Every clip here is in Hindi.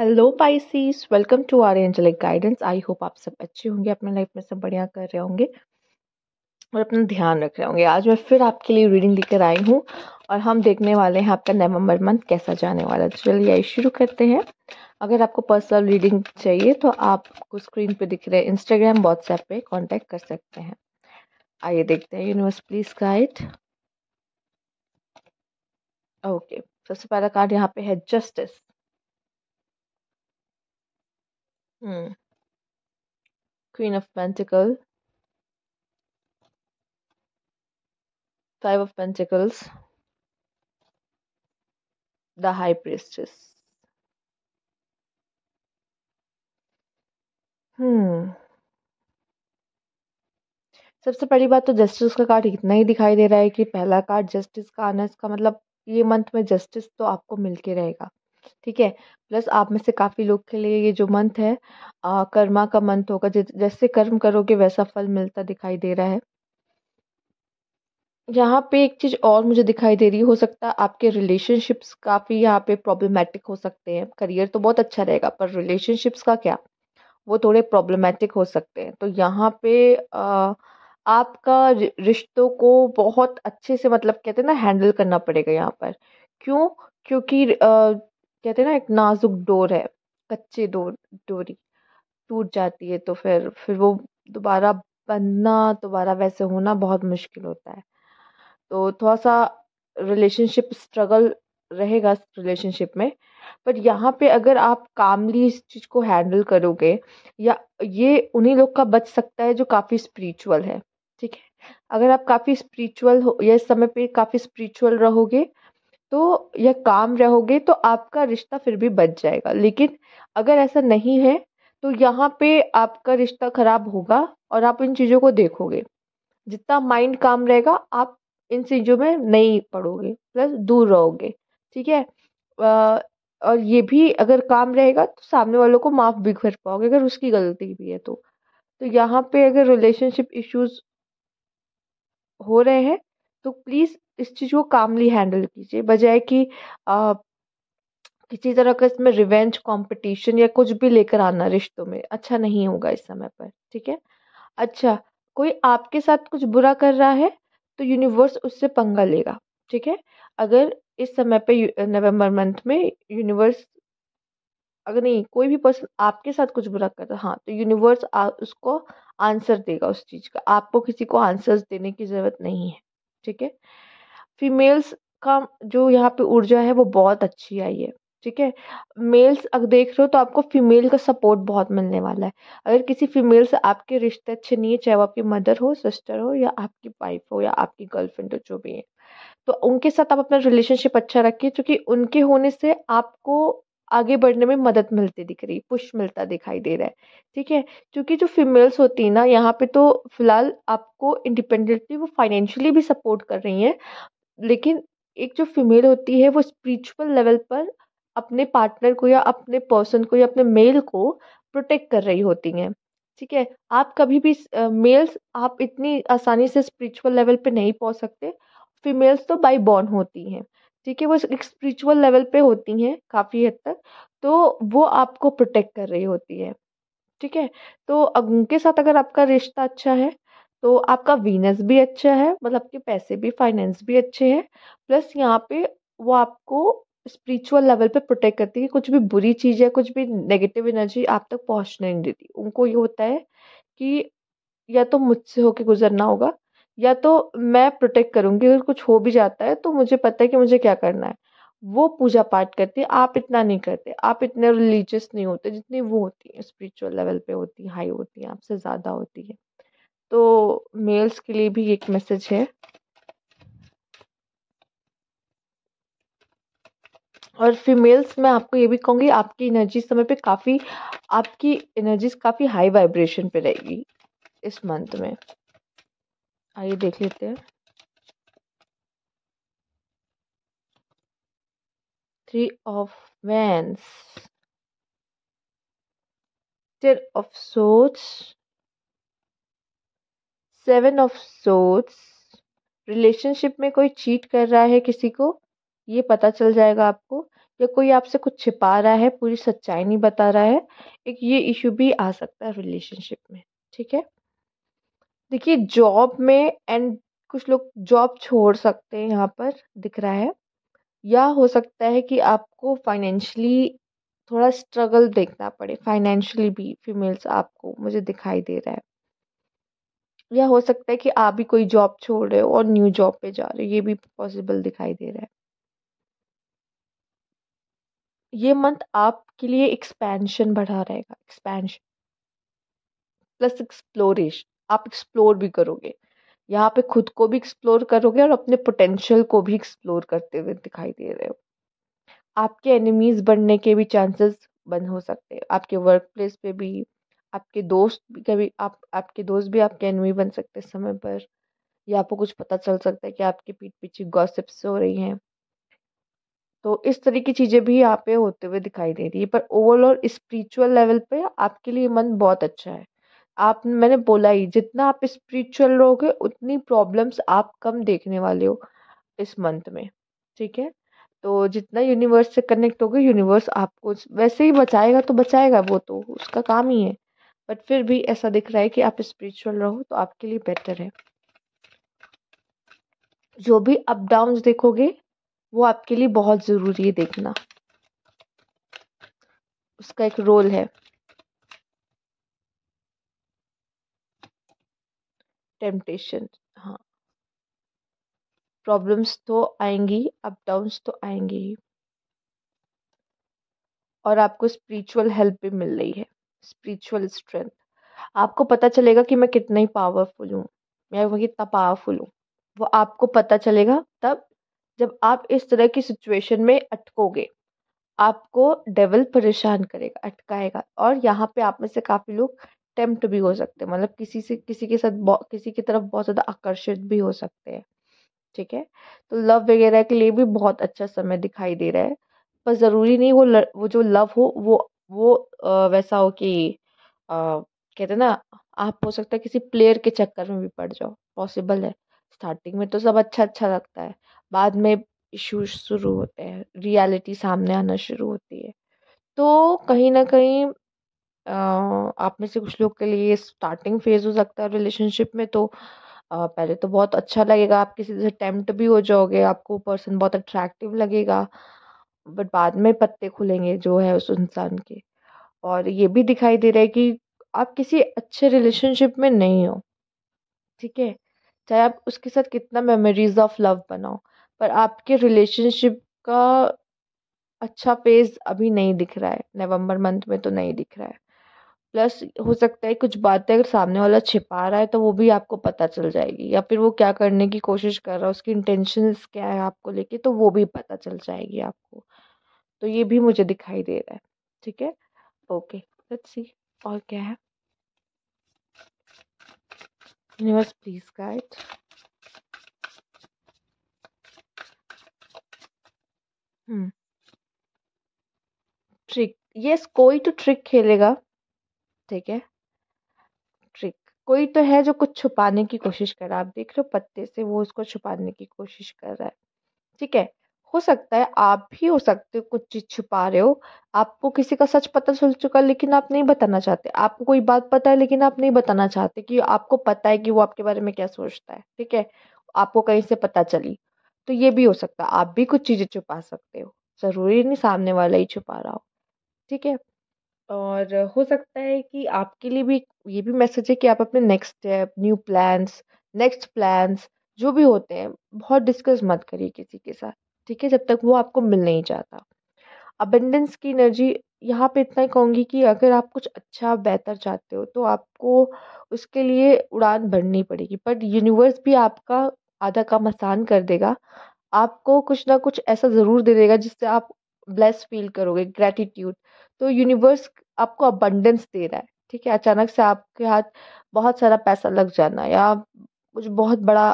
Hello Pisces welcome to our angelic guidance I hope आप सब अच्छे होंगे अपने लाइफ में सब बढ़िया कर रहे होंगे और अपना ध्यान रख रहे होंगे आज मैं फिर आपके लिए रीडिंग लेकर आई हूँ और हम देखने वाले हैं आपका नवंबर मंथ कैसा जाने वाला है चलिए आई शुरू करते हैं अगर आपको पर्सनल रीडिंग चाहिए तो आपको स्क्रीन पर दिख रहे इंस्टाग्राम व्हाट्सएप पर कॉन्टैक्ट कर सकते हैं आइए देखते हैं यूनिवर्स प्लीज गाइड ओके सबसे पहला कार्ड यहाँ पे है justice Hmm. Queen of Pentacles. Five of Pentacles, the High Priestess. Hmm. सबसे पहली बात तो जस्टिस का कार्ड इतना ही दिखाई दे रहा है कि पहला कार्ड जस्टिस का आना इसका मतलब ये मंथ में जस्टिस तो आपको मिल के रहेगा ठीक है प्लस आप में से काफ़ी लोग के लिए ये जो मंथ है आ, कर्मा का मंथ होगा जैसे कर्म करोगे वैसा फल मिलता दिखाई दे रहा है यहाँ पे एक चीज़ और मुझे दिखाई दे रही हो सकता है आपके रिलेशनशिप्स काफ़ी यहाँ पे प्रॉब्लमेटिक हो सकते हैं करियर तो बहुत अच्छा रहेगा पर रिलेशनशिप्स का क्या वो थोड़े प्रॉब्लमेटिक हो सकते हैं तो यहाँ पे आ, आपका रिश्तों को बहुत अच्छे से मतलब कहते हैं ना हैंडल करना पड़ेगा यहाँ पर क्यों क्योंकि कहते हैं ना एक नाजुक डोर है कच्चे डोर डोरी टूट जाती है तो फिर फिर वो दोबारा बनना दोबारा वैसे होना बहुत मुश्किल होता है तो थोड़ा सा रिलेशनशिप स्ट्रगल रहेगा रिलेशनशिप में बट यहाँ पे अगर आप कामली इस चीज़ को हैंडल करोगे या ये उन्हीं लोग का बच सकता है जो काफ़ी स्पिरिचुअल है ठीक है अगर आप काफ़ी स्पिरिचुअल हो या इस समय पे काफ़ी स्पिरिचुअल रहोगे तो यह काम रहोगे तो आपका रिश्ता फिर भी बच जाएगा लेकिन अगर ऐसा नहीं है तो यहाँ पे आपका रिश्ता खराब होगा और आप इन चीज़ों को देखोगे जितना माइंड काम रहेगा आप इन चीज़ों में नहीं पड़ोगे प्लस दूर रहोगे ठीक है और ये भी अगर काम रहेगा तो सामने वालों को माफ़ भी कर पाओगे अगर उसकी गलती भी है तो तो यहाँ पे अगर रिलेशनशिप इश्यूज हो रहे हैं तो प्लीज़ इस चीज़ को कामली हैंडल कीजिए बजाय कि किसी तरह का इसमें रिवेंज कंपटीशन या कुछ भी लेकर आना रिश्तों में अच्छा नहीं होगा इस समय पर ठीक है अच्छा कोई आपके साथ कुछ बुरा कर रहा है तो यूनिवर्स उससे पंगा लेगा ठीक है अगर इस समय पे नवंबर मंथ में यूनिवर्स अगर नहीं कोई भी पर्सन आपके साथ कुछ बुरा कर रहा हाँ तो यूनिवर्स उसको आंसर देगा उस चीज़ का आपको किसी को आंसर्स देने की ज़रूरत नहीं है ठीक है फीमेल्स का जो यहाँ पे ऊर्जा है वो बहुत अच्छी आई है ठीक है मेल्स अगर देख रहे हो तो आपको फीमेल का सपोर्ट बहुत मिलने वाला है अगर किसी फीमेल से आपके रिश्ते अच्छे नहीं है चाहे वो आपकी मदर हो सिस्टर हो या आपकी वाइफ हो या आपकी गर्लफ्रेंड हो जो भी है तो उनके साथ आप अपना रिलेशनशिप अच्छा रखिए क्योंकि उनके होने से आपको आगे बढ़ने में मदद मिलती दिख रही पुश मिलता दिखाई दे रहा है ठीक है क्योंकि जो फीमेल्स होती है ना यहाँ पे तो फिलहाल आपको इंडिपेंडेंटली वो फाइनेंशियली भी सपोर्ट कर रही हैं लेकिन एक जो फीमेल होती है वो स्पिरिचुअल लेवल पर अपने पार्टनर को या अपने पर्सन को या अपने मेल को प्रोटेक्ट कर रही होती हैं ठीक है आप कभी भी मेल्स आप इतनी आसानी से स्पिरिचुअल लेवल पे नहीं पहुंच सकते फीमेल्स तो बाई बॉर्न होती हैं ठीक है वो एक स्पिरिचुअल लेवल पे होती हैं काफ़ी हद तक तो वो आपको प्रोटेक्ट कर रही होती है ठीक है तो उनके साथ अगर आपका रिश्ता अच्छा है तो आपका वीनस भी अच्छा है मतलब आपके पैसे भी फाइनेंस भी अच्छे हैं प्लस यहाँ पे वो आपको स्पिरिचुअल लेवल पे प्रोटेक्ट करती है कुछ भी बुरी चीज़ या कुछ भी नेगेटिव एनर्जी आप तक पहुँचने नहीं देती उनको ये होता है कि या तो मुझसे होके गुजरना होगा या तो मैं प्रोटेक्ट करूँगी अगर कुछ हो भी जाता है तो मुझे पता है कि मुझे क्या करना है वो पूजा पाठ करती है आप इतना नहीं करते आप इतने रिलीजियस नहीं होते जितनी वो होती है स्पिरिचुअल लेवल पे होती है हाई होती है आपसे ज़्यादा होती है तो मेल्स के लिए भी एक मैसेज है और फीमेल्स मैं आपको ये भी कहूँगी आपकी एनर्जी समय पे काफ़ी आपकी एनर्जीज काफ़ी हाई वाइब्रेशन पे रहेगी इस मंथ में आइए देख लेते हैं three of wands ten of सोच सेवन ऑफ सोर्ट्स रिलेशनशिप में कोई चीट कर रहा है किसी को ये पता चल जाएगा आपको या कोई आपसे कुछ छिपा रहा है पूरी सच्चाई नहीं बता रहा है एक ये इश्यू भी आ सकता है रिलेशनशिप में ठीक है देखिए जॉब में एंड कुछ लोग जॉब छोड़ सकते हैं यहाँ पर दिख रहा है या हो सकता है कि आपको फाइनेंशियली थोड़ा स्ट्रगल देखना पड़े फाइनेंशियली भी फीमेल्स आपको मुझे दिखाई दे रहा है या हो सकता है कि आप भी कोई जॉब छोड़ रहे हो और न्यू जॉब पे जा रहे हो ये भी पॉसिबल दिखाई दे रहा है ये मंथ आपके लिए एक्सपेंशन बढ़ा रहेगा एक्सपेंशन प्लस एक्सप्लोरेशन आप एक्सप्लोर भी करोगे यहाँ पे खुद को भी एक्सप्लोर करोगे और अपने पोटेंशियल को भी एक्सप्लोर करते हुए दिखाई दे रहे हो आपके एनिमीज बनने के भी चांसेस बंद हो सकते हैं आपके वर्क प्लेस पे भी आपके दोस्त भी कभी आप आपके दोस्त भी आपके एनवी बन सकते हैं समय पर या आपको कुछ पता चल सकता है कि आपके पीठ पीछे गॉसिप्स हो रही हैं तो इस तरह की चीज़ें भी यहाँ पे होते हुए दिखाई दे रही है पर ओवरऑल स्पिरिचुअल लेवल पे आपके लिए मन बहुत अच्छा है आप मैंने बोला ही जितना आप स्पिरिचुअल रहोगे उतनी प्रॉब्लम्स आप कम देखने वाले हो इस मंथ में ठीक है तो जितना यूनिवर्स से कनेक्ट होगे यूनिवर्स आपको वैसे ही बचाएगा तो बचाएगा वो तो उसका काम ही है बट फिर भी ऐसा दिख रहा है कि आप स्पिरिचुअल रहो तो आपके लिए बेटर है जो भी अप डाउन देखोगे वो आपके लिए बहुत ज़रूरी है देखना उसका एक रोल है टेम्पटेशन हाँ प्रॉब्लम्स तो आएंगी अप डाउन तो आएंगे ही और आपको स्पिरिचुअल हेल्प भी मिल रही है स्पिरिचुअल स्ट्रेंथ आपको पता चलेगा कि मैं कितना ही पावरफुल हूँ मैं वो कितना पावरफुल हूँ वो आपको पता चलेगा तब जब आप इस तरह की सिचुएशन में अटकोगे आपको डेवल परेशान करेगा अटकाएगा और यहाँ पे आप में से काफ़ी लोग टेम्प्ट भी हो सकते हैं मतलब किसी से किसी के साथ किसी की तरफ बहुत ज़्यादा आकर्षित भी हो सकते हैं ठीक है तो लव वगैरह के लिए भी बहुत अच्छा समय दिखाई दे रहा है पर ज़रूरी नहीं वो वो जो लव हो वो वो वैसा हो कि कहते हैं ना आप हो सकता है किसी प्लेयर के चक्कर में भी पड़ जाओ पॉसिबल है स्टार्टिंग में तो सब अच्छा अच्छा लगता है बाद में इश्यूज शुरू होते हैं रियलिटी सामने आना शुरू होती है तो कहीं ना कहीं आप में से कुछ लोग के लिए स्टार्टिंग फेज हो सकता है रिलेशनशिप में तो आ, पहले तो बहुत अच्छा लगेगा आप किसी से टेम्प्ट भी हो जाओगे आपको पर्सन बहुत अट्रैक्टिव लगेगा बट बाद में पत्ते खुलेंगे जो है उस इंसान के और ये भी दिखाई दे रहा है कि आप किसी अच्छे रिलेशनशिप में नहीं हो ठीक है चाहे आप उसके साथ कितना मेमोरीज ऑफ लव बनाओ पर आपके रिलेशनशिप का अच्छा फेज अभी नहीं दिख रहा है नवंबर मंथ में तो नहीं दिख रहा है प्लस हो सकता है कुछ बातें अगर सामने वाला छिपा रहा है तो वो भी आपको पता चल जाएगी या फिर वो क्या करने की कोशिश कर रहा है उसकी इंटेंशन क्या है आपको लेके तो वो भी पता चल जाएगी आपको तो ये भी मुझे दिखाई दे रहा है ठीक है ओके लेट्स सी और क्या है universe please guide hmm trick yes कोई तो ट्रिक खेलेगा ठीक है ट्रिक कोई तो है जो कुछ छुपाने की कोशिश कर रहा है आप देख रहे हो पत्ते से वो उसको छुपाने की कोशिश कर रहा है ठीक है हो सकता है आप भी हो सकते हो कुछ चीज छुपा रहे हो आपको किसी का सच पता चल चुका लेकिन आप नहीं बताना चाहते आपको कोई बात पता है लेकिन आप नहीं बताना चाहते कि आपको पता है कि वो आपके बारे में क्या सोचता है ठीक है आपको कहीं से पता चली तो ये भी हो सकता है आप भी कुछ चीज़ें छुपा सकते हो ज़रूरी नहीं सामने वाला ही छुपा रहा हो ठीक है और हो सकता है कि आपके लिए भी एक ये भी मैसेज है कि आप अपने next step new plans next plans जो भी होते हैं बहुत डिस्कस मत करिए किसी के साथ ठीक है जब तक वो आपको मिल नहीं जाता अबेंडेंस की एनर्जी यहाँ पे इतना ही कहूँगी कि अगर आप कुछ अच्छा बेहतर चाहते हो तो आपको उसके लिए उड़ान भरनी पड़ेगी बट यूनिवर्स भी आपका आधा काम आसान कर देगा आपको कुछ ना कुछ ऐसा ज़रूर दे देगा जिससे आप ब्लेस फील करोगे ग्रेटिट्यूड तो यूनिवर्स आपको अबंडेंस दे रहा है ठीक है अचानक से आपके हाथ बहुत सारा पैसा लग जाना या कुछ बहुत बड़ा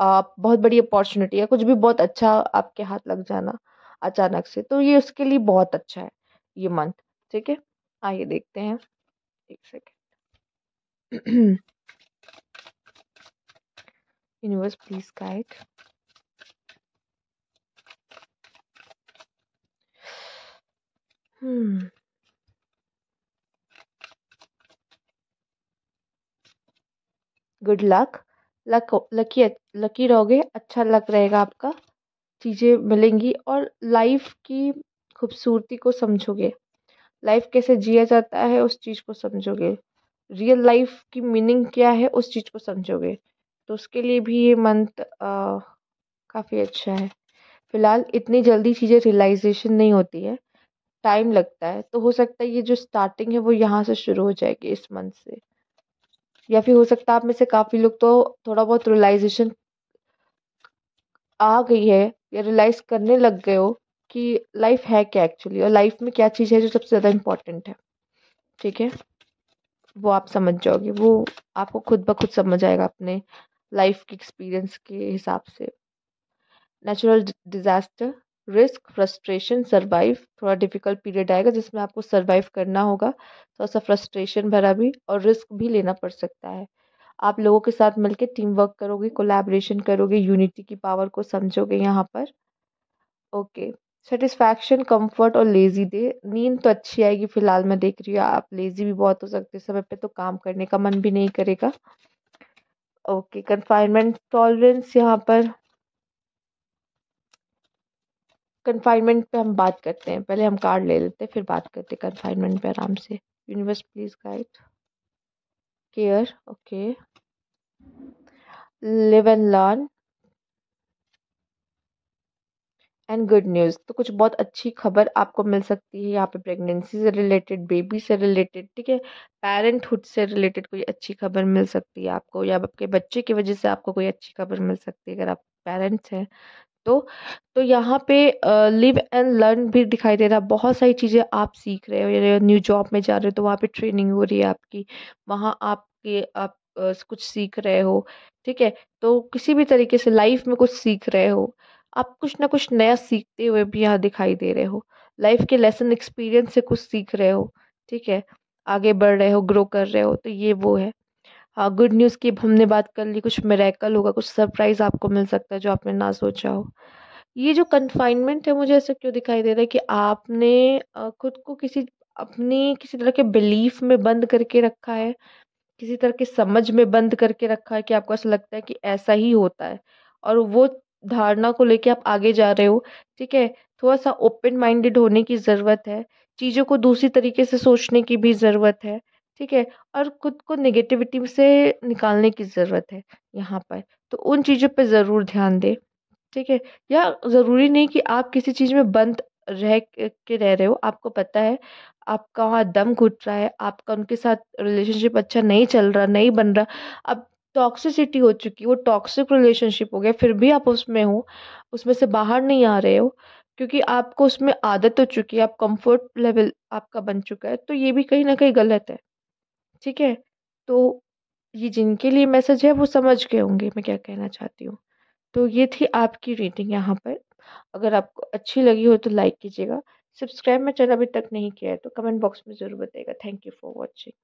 आप बहुत बड़ी अपॉर्चुनिटी या कुछ भी बहुत अच्छा आपके हाथ लग जाना अचानक से तो ये उसके लिए बहुत अच्छा है ये मंथ ठीक है आइए देखते हैं एक second universe please guide good luck luck lucky lucky रहोगे अच्छा लक रहेगा आपका चीज़ें मिलेंगी और लाइफ की खूबसूरती को समझोगे लाइफ कैसे जिया जाता है उस चीज़ को समझोगे रियल लाइफ की मीनिंग क्या है उस चीज़ को समझोगे तो उसके लिए भी ये मंथ काफ़ी अच्छा है फ़िलहाल इतनी जल्दी चीज़ें रियलाइजेशन नहीं होती है टाइम लगता है तो हो सकता है ये जो स्टार्टिंग है वो यहाँ से शुरू हो जाएगी इस मंथ से या फिर हो सकता है आप में से काफ़ी लोग तो थोड़ा बहुत रियलाइजेशन आ गई है या रियलाइज करने लग गए हो कि लाइफ है क्या एक्चुअली और लाइफ में क्या चीज़ है जो सबसे ज़्यादा इम्पोर्टेंट है ठीक है वो आप समझ जाओगे वो आपको खुद ब खुद समझ आएगा अपने लाइफ के एक्सपीरियंस के हिसाब से natural disaster risk frustration survive थोड़ा डिफिकल्ट पीरियड आएगा जिसमें आपको सर्वाइव करना होगा थोड़ा सा फ्रस्ट्रेशन भरा भी और रिस्क भी लेना पड़ सकता है आप लोगों के साथ मिलकर टीम वर्क करोगे कोलैबोरेशन करोगे यूनिटी की पावर को समझोगे यहाँ पर ओके सेटिस्फैक्शन कंफर्ट और लेज़ी डे नींद तो अच्छी आएगी फिलहाल मैं देख रही हूँ आप लेज़ी भी बहुत हो सकते हैं समय पे तो काम करने का मन भी नहीं करेगा ओके कन्फाइनमेंट टॉलरेंस यहाँ पर कन्फाइनमेंट पे हम बात करते हैं पहले हम कार्ड ले लेते हैं फिर बात करते हैं कन्फाइनमेंट पे आराम से universe please guide care okay live and learn and good news तो कुछ बहुत अच्छी खबर आपको मिल सकती है यहाँ पे प्रेगनेंसी से रिलेटेड बेबी से रिलेटेड ठीक है पेरेंटहुड से रिलेटेड कोई अच्छी खबर मिल सकती है आपको या आपके बच्चे की वजह से आपको कोई अच्छी खबर मिल सकती है अगर आप पेरेंट्स हैं तो तो यहाँ पे लिव एंड लर्न भी दिखाई दे रहा है बहुत सारी चीज़ें आप सीख रहे हो न्यू जॉब में जा रहे हो तो वहाँ पे ट्रेनिंग हो रही है आपकी वहाँ आपके आप कुछ सीख रहे हो ठीक है तो किसी भी तरीके से लाइफ में कुछ सीख रहे हो आप कुछ ना कुछ नया सीखते हुए भी यहाँ दिखाई दे रहे हो लाइफ के लेसन एक्सपीरियंस से कुछ सीख रहे हो ठीक है आगे बढ़ रहे हो ग्रो कर रहे हो तो ये वो है गुड हाँ, न्यूज़ की हमने बात कर ली कुछ मेरेकल होगा कुछ सरप्राइज़ आपको मिल सकता है जो आपने ना सोचा हो ये जो कन्फाइनमेंट है मुझे ऐसा क्यों दिखाई दे रहा है कि आपने खुद को किसी अपनी किसी तरह के बिलीफ में बंद करके रखा है किसी तरह के समझ में बंद करके रखा है कि आपको ऐसा लगता है कि ऐसा ही होता है और वो धारणा को लेके आप आगे जा रहे हो ठीक है थोड़ा सा ओपन माइंडेड होने की ज़रूरत है चीज़ों को दूसरी तरीके से सोचने की भी ज़रूरत है ठीक है और खुद को नेगेटिविटी से निकालने की ज़रूरत है यहाँ पर तो उन चीज़ों पे ज़रूर ध्यान दें ठीक है या ज़रूरी नहीं कि आप किसी चीज़ में बंद रह के रह रहे हो आपको पता है आपका वहाँ दम घुट रहा है आपका उनके साथ रिलेशनशिप अच्छा नहीं चल रहा नहीं बन रहा अब टॉक्सिसिटी हो चुकी वो टॉक्सिक रिलेशनशिप हो गया फिर भी आप उसमें हो उसमें से बाहर नहीं आ रहे हो क्योंकि आपको उसमें आदत हो चुकी है आप कंफर्ट लेवल आपका बन चुका है तो ये भी कहीं ना कहीं गलत है ठीक है तो ये जिनके लिए मैसेज है वो समझ गए होंगे मैं क्या कहना चाहती हूँ तो ये थी आपकी रीडिंग यहाँ पर अगर आपको अच्छी लगी हो तो लाइक कीजिएगा सब्सक्राइब मैं चैनल अभी तक नहीं किया है तो कमेंट बॉक्स में ज़रूर बताइएगा थैंक यू फॉर वॉचिंग